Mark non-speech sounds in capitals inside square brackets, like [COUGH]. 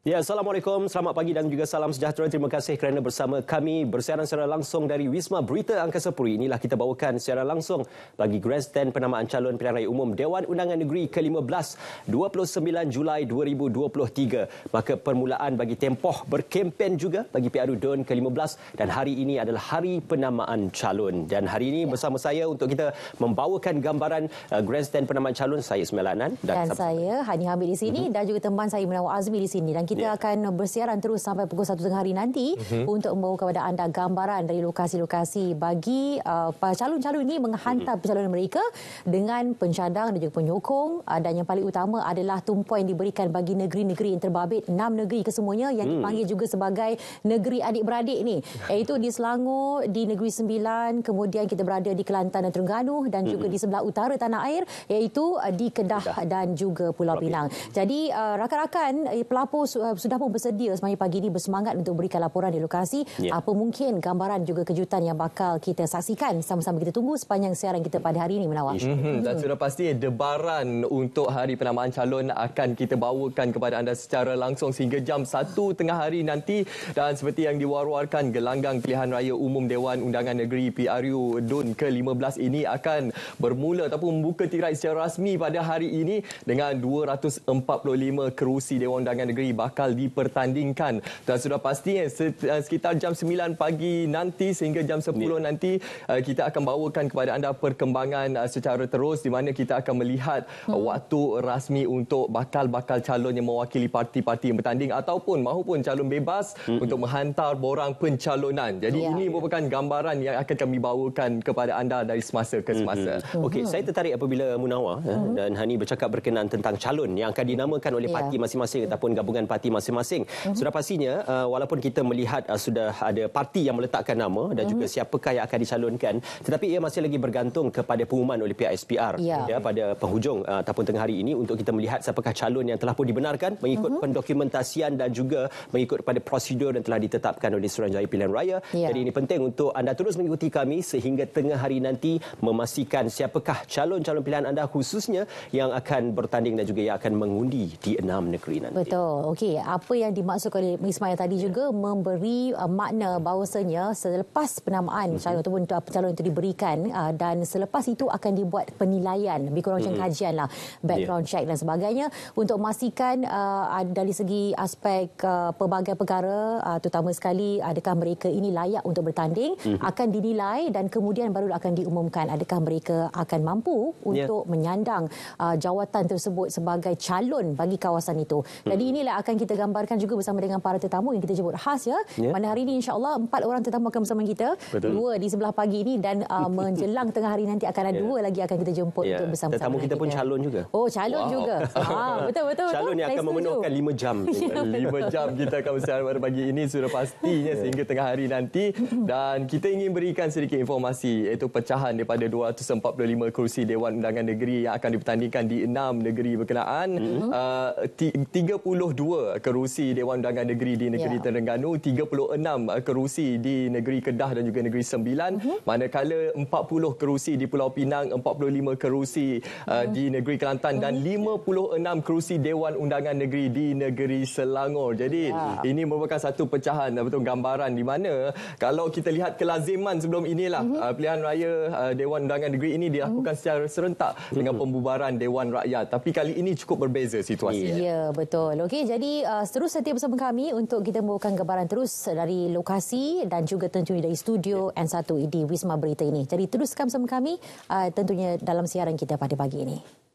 Ya, Assalamualaikum, selamat pagi dan juga salam sejahtera. Terima kasih kerana bersama kami bersiaran secara langsung dari Wisma Berita Angkasa Puri. Inilah kita bawakan secara langsung bagi Grandstand Penamaan Calon Pilihan Raya Umum Dewan Undangan Negeri ke-15 29 Julai 2023. Maka permulaan bagi tempoh berkempen juga bagi PRU DUN ke-15 dan hari ini adalah Hari Penamaan Calon. Dan hari ini bersama saya untuk kita membawakan gambaran uh, Grandstand Penamaan Calon, saya Sumail Anan. Dan, dan saya Hani Hamid di sini uh-huh. dan juga teman saya Menawar Azmi di sini. Dan kita yeah. akan bersiaran terus sampai pukul 1.30 hari nanti mm-hmm. untuk membawa kepada anda gambaran dari lokasi-lokasi bagi uh, calon-calon ini menghantar mm-hmm. calon mereka dengan pencadang dan juga penyokong uh, dan yang paling utama adalah tumpuan yang diberikan bagi negeri-negeri yang terbabit enam negeri kesemuanya yang mm. dipanggil juga sebagai negeri adik-beradik ni [LAUGHS] iaitu di Selangor di Negeri Sembilan kemudian kita berada di Kelantan dan Terengganu dan juga mm-hmm. di sebelah utara tanah air iaitu uh, di Kedah, Kedah dan juga Pulau, Pinang. Jadi uh, rakan-rakan eh, pelapor Uh, sudah pun bersedia semalam pagi ini bersemangat untuk berikan laporan di lokasi. Ya. Apa mungkin gambaran juga kejutan yang bakal kita saksikan sama-sama kita tunggu sepanjang siaran kita pada hari ini menawar. Mm -hmm. Dan sudah pasti debaran untuk hari penamaan calon akan kita bawakan kepada anda secara langsung sehingga jam 1 tengah hari nanti dan seperti yang diwar-warkan gelanggang pilihan raya umum Dewan Undangan Negeri PRU DUN ke-15 ini akan bermula ataupun membuka tirai secara rasmi pada hari ini dengan 245 kerusi Dewan Undangan Negeri bakal bakal dipertandingkan dan sudah pasti eh, eh sekitar jam 9 pagi nanti sehingga jam 10 yeah. nanti uh, kita akan bawakan kepada anda perkembangan uh, secara terus di mana kita akan melihat hmm. uh, waktu rasmi untuk bakal-bakal calon yang mewakili parti-parti yang bertanding ataupun mahupun calon bebas hmm. untuk menghantar borang pencalonan. Jadi yeah. ini ya. merupakan gambaran yang akan kami bawakan kepada anda dari semasa ke hmm, semasa. Hmm. hmm. Okey, hmm. saya tertarik apabila Munawar hmm. dan Hani bercakap berkenaan tentang calon yang akan dinamakan oleh ya. parti masing-masing ataupun gabungan parti parti masing-masing. Mm-hmm. Sudah pastinya uh, walaupun kita melihat uh, sudah ada parti yang meletakkan nama dan mm-hmm. juga mhm. siapakah yang akan dicalonkan, tetapi ia masih lagi bergantung kepada pengumuman oleh pihak SPR yeah. ya pada penghujung uh, ataupun tengah hari ini untuk kita melihat siapakah calon yang telah pun dibenarkan mengikut mm-hmm. pendokumentasian dan juga mengikut pada prosedur yang telah ditetapkan oleh Suruhanjaya Pilihan Raya. Yeah. Jadi ini penting untuk anda terus mengikuti kami sehingga tengah hari nanti memastikan siapakah calon-calon pilihan anda khususnya yang akan bertanding dan juga yang akan mengundi di enam negeri nanti. Betul. Okey okey apa yang dimaksudkan oleh Ismail tadi ya. juga memberi uh, makna bahawasanya selepas penamaan mhm. calon hmm. ataupun uh, calon itu diberikan uh, dan selepas itu akan dibuat penilaian lebih kurang hmm. kajian lah ya. background ya. check dan sebagainya untuk memastikan uh, dari segi aspek uh, pelbagai perkara uh, terutama sekali adakah mereka ini layak untuk bertanding hmm. akan dinilai dan kemudian baru akan diumumkan adakah mereka akan mampu ya. untuk ya. menyandang uh, jawatan tersebut sebagai calon bagi kawasan itu. Hmm. Jadi mhm. inilah akan kita gambarkan juga bersama dengan para tetamu yang kita jemput khas ya. Yeah. Mana hari ini insya-Allah empat orang tetamu akan bersama kita. Betul. Dua di sebelah pagi ini dan uh, [LAUGHS] menjelang tengah hari nanti akan ada yeah. dua lagi akan kita jemput yeah. untuk bersama-sama. Tetamu kita, kita pun calon juga. Oh, calon wow. juga. [LAUGHS] Ah, betul betul. betul calon yang akan memenuhkan lima jam. [LAUGHS] Ya. Lima jam kita akan bersama pada pagi ini sudah pastinya yeah. sehingga tengah hari nanti dan kita ingin berikan sedikit informasi iaitu pecahan daripada 245 kursi Dewan Undangan Negeri yang akan dipertandingkan di enam negeri berkenaan mm-hmm. uh, 32 kerusi Dewan Undangan Negeri di Negeri ya. Terengganu, 36 uh, kerusi di Negeri Kedah dan juga Negeri Sembilan, uh-huh. manakala 40 kerusi di Pulau Pinang, 45 kerusi uh, uh-huh. di Negeri Kelantan uh-huh. dan 56 mhm. kerusi Dewan Undangan Negeri di Negeri Selangor. Jadi ya. ini merupakan satu pecahan uh, betul gambaran di mana uh, kalau kita lihat kelaziman sebelum inilah uh-huh. uh, pilihan raya uh, Dewan Undangan Negeri ini dilakukan uh-huh. secara serentak uh-huh. dengan pembubaran Dewan Rakyat. Tapi kali ini cukup berbeza situasi. Ya, betul. Okay, jadi uh, terus setia bersama kami untuk kita membawakan gambaran terus dari lokasi dan juga tentunya dari studio ya. N1 e di Wisma Berita ini. Jadi teruskan bersama kami uh, tentunya dalam siaran kita pada pagi ini.